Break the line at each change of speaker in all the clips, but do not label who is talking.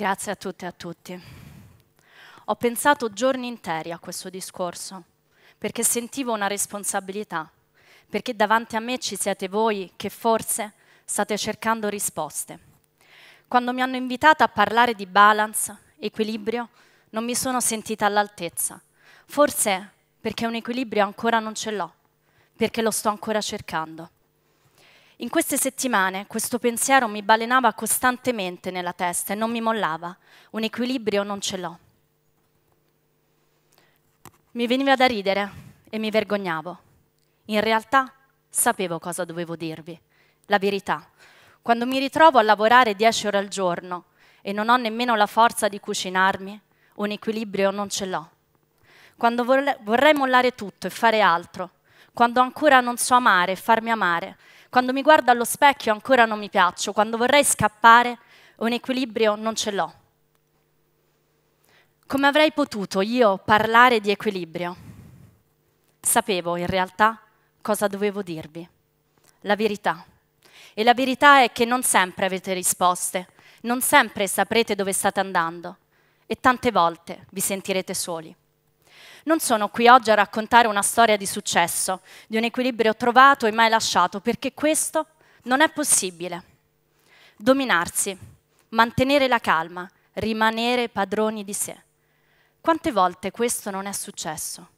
Grazie a tutte e a tutti. Ho pensato giorni interi a questo discorso, perché sentivo una responsabilità, perché davanti a me ci siete voi che forse state cercando risposte. Quando mi hanno invitata a parlare di balance, equilibrio, non mi sono sentita all'altezza. Forse perché un equilibrio ancora non ce l'ho, perché lo sto ancora cercando. In queste settimane questo pensiero mi balenava costantemente nella testa e non mi mollava. Un equilibrio non ce l'ho. Mi veniva da ridere e mi vergognavo. In realtà sapevo cosa dovevo dirvi, la verità. Quando mi ritrovo a lavorare dieci ore al giorno e non ho nemmeno la forza di cucinarmi, un equilibrio non ce l'ho. Quando vorrei mollare tutto e fare altro, quando ancora non so amare e farmi amare, quando mi guardo allo specchio ancora non mi piaccio, quando vorrei scappare un equilibrio non ce l'ho. Come avrei potuto io parlare di equilibrio? Sapevo in realtà cosa dovevo dirvi, la verità. E la verità è che non sempre avete risposte, non sempre saprete dove state andando e tante volte vi sentirete soli. Non sono qui oggi a raccontare una storia di successo, di un equilibrio trovato e mai lasciato, perché questo non è possibile. Dominarsi, mantenere la calma, rimanere padroni di sé. Quante volte questo non è successo?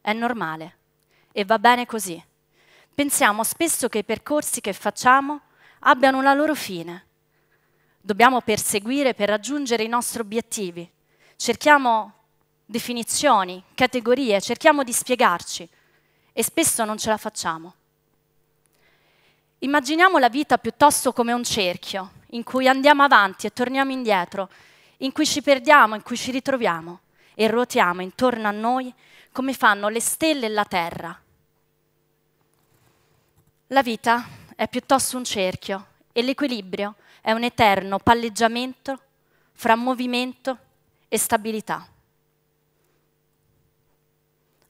È normale e va bene così. Pensiamo spesso che i percorsi che facciamo abbiano la loro fine. Dobbiamo perseguire per raggiungere i nostri obiettivi. Cerchiamo definizioni, categorie, cerchiamo di spiegarci e spesso non ce la facciamo. Immaginiamo la vita piuttosto come un cerchio in cui andiamo avanti e torniamo indietro, in cui ci perdiamo, in cui ci ritroviamo e ruotiamo intorno a noi come fanno le stelle e la terra. La vita è piuttosto un cerchio e l'equilibrio è un eterno palleggiamento fra movimento e stabilità.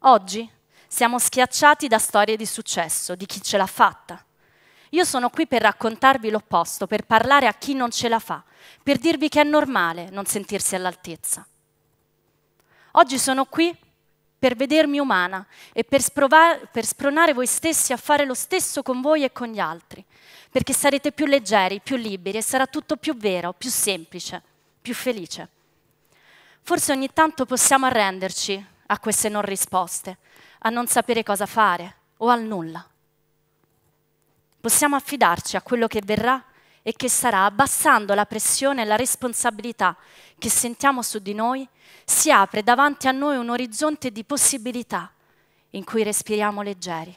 Oggi siamo schiacciati da storie di successo, di chi ce l'ha fatta. Io sono qui per raccontarvi l'opposto, per parlare a chi non ce la fa, per dirvi che è normale non sentirsi all'altezza. Oggi sono qui per vedermi umana e per, per, spronare voi stessi a fare lo stesso con voi e con gli altri, perché sarete più leggeri, più liberi e sarà tutto più vero, più semplice, più felice. Forse ogni tanto possiamo arrenderci, a queste non risposte, a non sapere cosa fare o al nulla. Possiamo affidarci a quello che verrà e che sarà abbassando la pressione e la responsabilità che sentiamo su di noi, si apre davanti a noi un orizzonte di possibilità in cui respiriamo leggeri.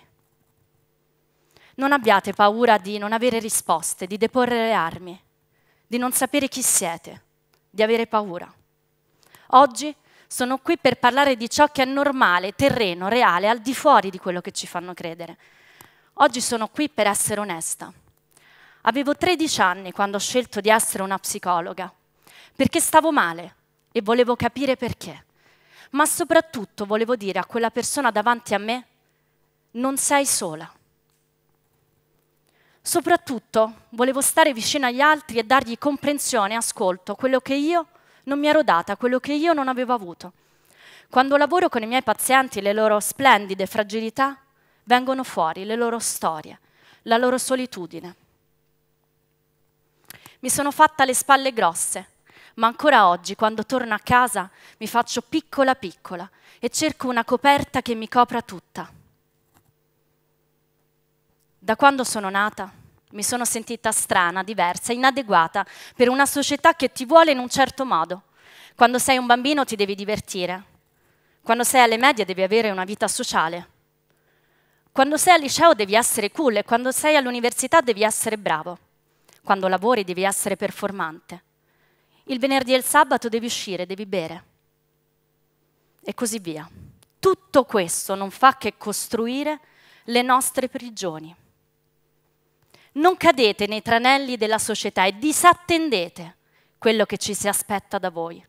Non abbiate paura di non avere risposte, di deporre le armi, di non sapere chi siete, di avere paura. Oggi sono qui per parlare di ciò che è normale, terreno, reale, al di fuori di quello che ci fanno credere. Oggi sono qui per essere onesta. Avevo 13 anni quando ho scelto di essere una psicologa, perché stavo male e volevo capire perché. Ma soprattutto volevo dire a quella persona davanti a me, non sei sola. Soprattutto volevo stare vicino agli altri e dargli comprensione e ascolto, quello che io non mi ero data quello che io non avevo avuto. Quando lavoro con i miei pazienti, le loro splendide fragilità vengono fuori, le loro storie, la loro solitudine. Mi sono fatta le spalle grosse, ma ancora oggi, quando torno a casa, mi faccio piccola piccola e cerco una coperta che mi copra tutta. Da quando sono nata, mi sono sentita strana, diversa, inadeguata per una società che ti vuole in un certo modo. Quando sei un bambino ti devi divertire, quando sei alle medie devi avere una vita sociale, quando sei al liceo devi essere cool e quando sei all'università devi essere bravo, quando lavori devi essere performante. Il venerdì e il sabato devi uscire, devi bere e così via. Tutto questo non fa che costruire le nostre prigioni. Non cadete nei tranelli della società e disattendete quello che ci si aspetta da voi.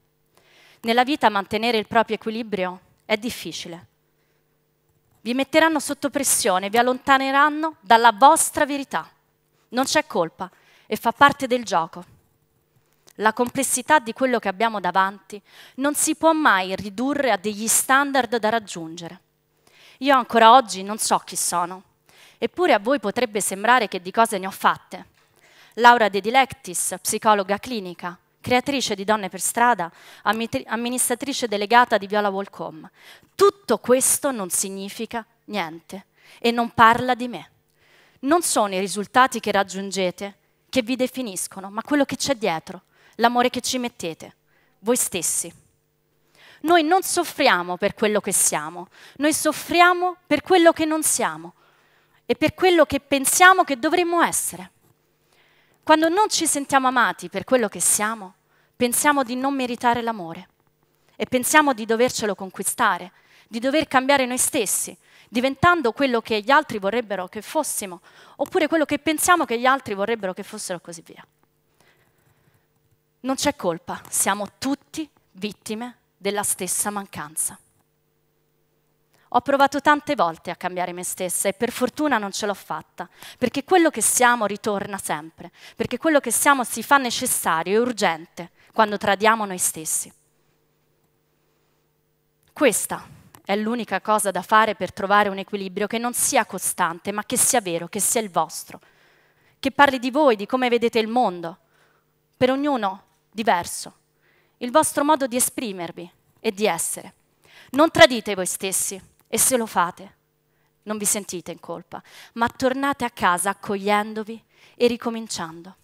Nella vita mantenere il proprio equilibrio è difficile. Vi metteranno sotto pressione, vi allontaneranno dalla vostra verità. Non c'è colpa e fa parte del gioco. La complessità di quello che abbiamo davanti non si può mai ridurre a degli standard da raggiungere. Io ancora oggi non so chi sono, Eppure a voi potrebbe sembrare che di cose ne ho fatte. Laura De Dilectis, psicologa clinica, creatrice di Donne per Strada, amministratrice delegata di Viola Volcom. Tutto questo non significa niente e non parla di me. Non sono i risultati che raggiungete che vi definiscono, ma quello che c'è dietro, l'amore che ci mettete, voi stessi. Noi non soffriamo per quello che siamo, noi soffriamo per quello che non siamo e per quello che pensiamo che dovremmo essere. Quando non ci sentiamo amati per quello che siamo, pensiamo di non meritare l'amore e pensiamo di dovercelo conquistare, di dover cambiare noi stessi, diventando quello che gli altri vorrebbero che fossimo, oppure quello che pensiamo che gli altri vorrebbero che fossero così via. Non c'è colpa, siamo tutti vittime della stessa mancanza. Ho provato tante volte a cambiare me stessa e per fortuna non ce l'ho fatta, perché quello che siamo ritorna sempre, perché quello che siamo si fa necessario e urgente quando tradiamo noi stessi. Questa è l'unica cosa da fare per trovare un equilibrio che non sia costante, ma che sia vero, che sia il vostro, che parli di voi, di come vedete il mondo, per ognuno diverso, il vostro modo di esprimervi e di essere. Non tradite voi stessi, e se lo fate, non vi sentite in colpa, ma tornate a casa accogliendovi e ricominciando.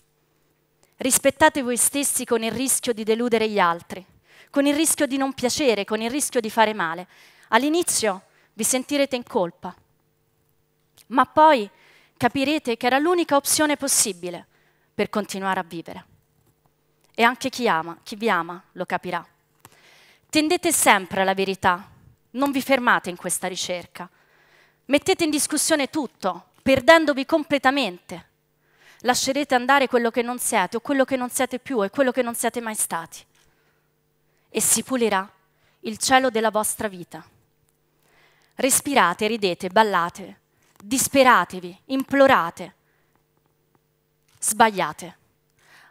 Rispettate voi stessi con il rischio di deludere gli altri, con il rischio di non piacere, con il rischio di fare male. All'inizio vi sentirete in colpa, ma poi capirete che era l'unica opzione possibile per continuare a vivere. E anche chi ama, chi vi ama, lo capirà. Tendete sempre alla verità non vi fermate in questa ricerca. Mettete in discussione tutto, perdendovi completamente. Lascerete andare quello che non siete o quello che non siete più e quello che non siete mai stati. E si pulirà il cielo della vostra vita. Respirate, ridete, ballate, disperatevi, implorate, sbagliate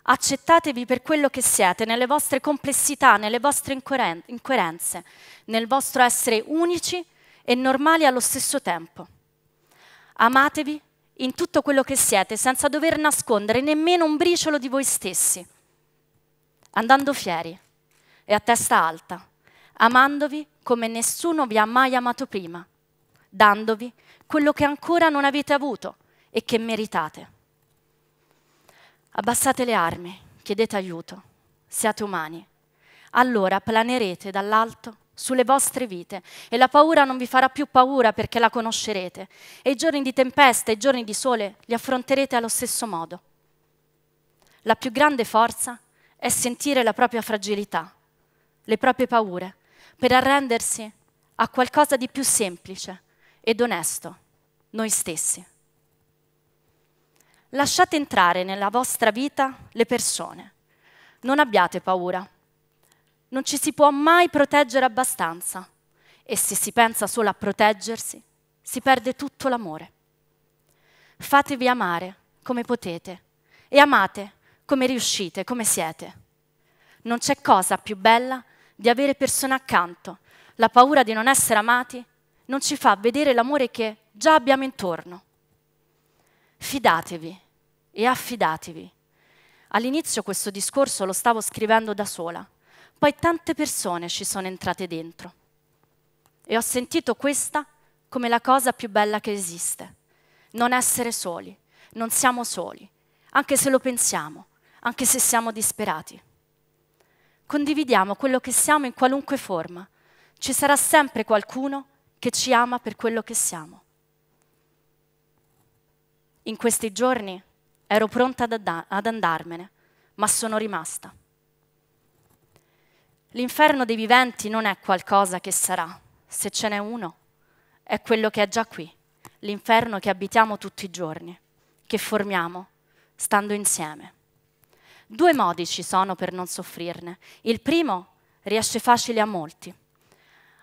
accettatevi per quello che siete, nelle vostre complessità, nelle vostre incoerenze, nel vostro essere unici e normali allo stesso tempo. Amatevi in tutto quello che siete, senza dover nascondere nemmeno un briciolo di voi stessi, andando fieri e a testa alta, amandovi come nessuno vi ha mai amato prima, dandovi quello che ancora non avete avuto e che meritate. Abbassate le armi, chiedete aiuto, siate umani. Allora planerete dall'alto sulle vostre vite e la paura non vi farà più paura perché la conoscerete e i giorni di tempesta e i giorni di sole li affronterete allo stesso modo. La più grande forza è sentire la propria fragilità, le proprie paure, per arrendersi a qualcosa di più semplice ed onesto, noi stessi. Lasciate entrare nella vostra vita le persone. Non abbiate paura. Non ci si può mai proteggere abbastanza e se si pensa solo a proteggersi, si perde tutto l'amore. Fatevi amare come potete e amate come riuscite, come siete. Non c'è cosa più bella di avere persone accanto. La paura di non essere amati non ci fa vedere l'amore che già abbiamo intorno. Fidatevi e affidatevi. All'inizio questo discorso lo stavo scrivendo da sola, poi tante persone ci sono entrate dentro e ho sentito questa come la cosa più bella che esiste. Non essere soli, non siamo soli, anche se lo pensiamo, anche se siamo disperati. Condividiamo quello che siamo in qualunque forma. Ci sarà sempre qualcuno che ci ama per quello che siamo. In questi giorni ero pronta ad, andarmene, ma sono rimasta. L'inferno dei viventi non è qualcosa che sarà, se ce n'è uno, è quello che è già qui, l'inferno che abitiamo tutti i giorni, che formiamo, stando insieme. Due modi ci sono per non soffrirne. Il primo riesce facile a molti.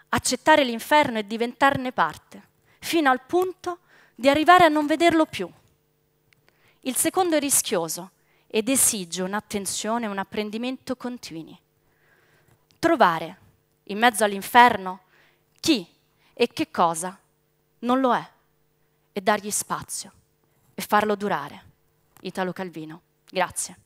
Accettare l'inferno e diventarne parte, fino al punto di arrivare a non vederlo più il secondo è rischioso ed esige un'attenzione e un apprendimento continui. Trovare, in mezzo all'inferno, chi e che cosa non lo è e dargli spazio e farlo durare. Italo Calvino. Grazie.